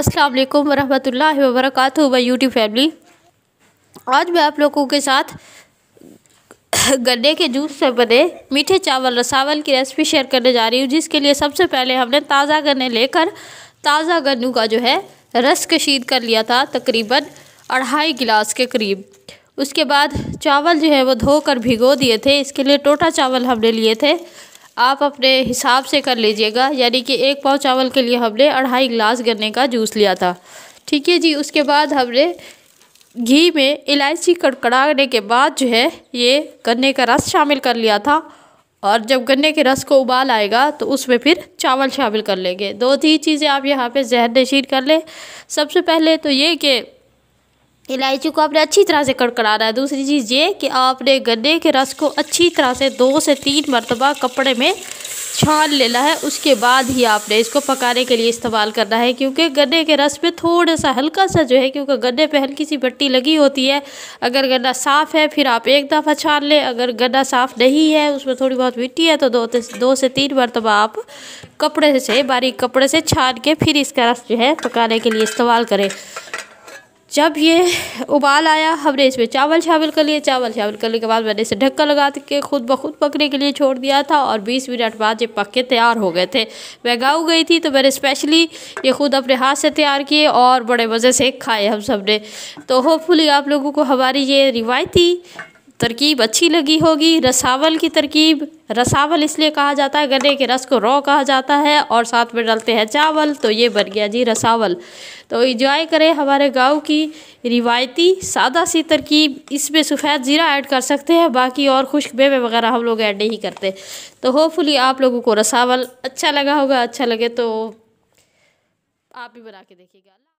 अस्सलाम वालेकुम ला व बरकातहू यूट्यूब फैमिली आज मैं आप लोगों के साथ गन्ने के जूस से बने मीठे चावल रसावल की रेसिपी शेयर करने जा रही हूँ जिसके लिए सबसे पहले हमने ताज़ा गन्ने लेकर ताज़ा गन्नू का जो है रस कशीद कर लिया था तकरीबन अढ़ाई गिलास के करीब उसके बाद चावल जो है वो धोकर भिगो दिए थे इसके लिए टोटा चावल हमने लिए थे आप अपने हिसाब से कर लीजिएगा यानी कि एक पाव चावल के लिए हमने अढ़ाई गिलास गन्ने का जूस लिया था ठीक है जी उसके बाद हमने घी में इलायची कड़कड़ाने के बाद जो है ये गन्ने का रस शामिल कर लिया था और जब गन्ने के रस को उबाल आएगा तो उसमें फिर चावल शामिल कर लेंगे दो तीन चीज़ें आप यहाँ पे जहर नशीन कर लें सबसे पहले तो ये कि इलायची को आपने अच्छी तरह से कड़कड़ाना है दूसरी चीज़ ये कि आपने गन्ने के रस को अच्छी तरह से दो से तीन मरतबा कपड़े में छान लेना है उसके बाद ही आपने इसको पकाने के लिए इस्तेमाल करना है क्योंकि गन्ने के रस में थोड़ा सा हल्का सा जो है क्योंकि गन्ने पे हल्की सी भट्टी लगी होती है अगर गन्ना साफ़ है फिर आप एक दफ़ा छान लें अगर गन्ना साफ़ नहीं है उसमें थोड़ी बहुत मिट्टी है तो दो दो से तीन मरतबा आप कपड़े से बारीक कपड़े से छान के फिर इसका रस जो है पकाने के लिए इस्तेमाल करें जब ये उबाल आया हमने इसमें चावल शामिल कर लिए चावल शामिल करने के बाद मैंने इसे ढक्का लगा के खुद ब खुद पकने के लिए छोड़ दिया था और 20 मिनट बाद ये पक के तैयार हो गए थे मैं गाँव गई थी तो मैंने स्पेशली ये खुद अपने हाथ से तैयार किए और बड़े मज़े से खाए हम सब ने तो होपफुली आप लोगों को हमारी ये रिवायती तरकीब अच्छी लगी होगी रसावल की तरकीब रसावल इसलिए कहा जाता है गन्ने के रस को रो कहा जाता है और साथ में डालते हैं चावल तो ये बन गया जी रसावल तो इंजॉय करें हमारे गांव की रिवायती सादा सी तरकीब इसमें सफ़ेद ज़ीरा ऐड कर सकते हैं बाकी और खुश्क बेवे वगैरह हम लोग ऐड नहीं करते तो होपफुली आप लोगों को रसावल अच्छा लगा होगा अच्छा लगे तो आप भी बना के देखिएगा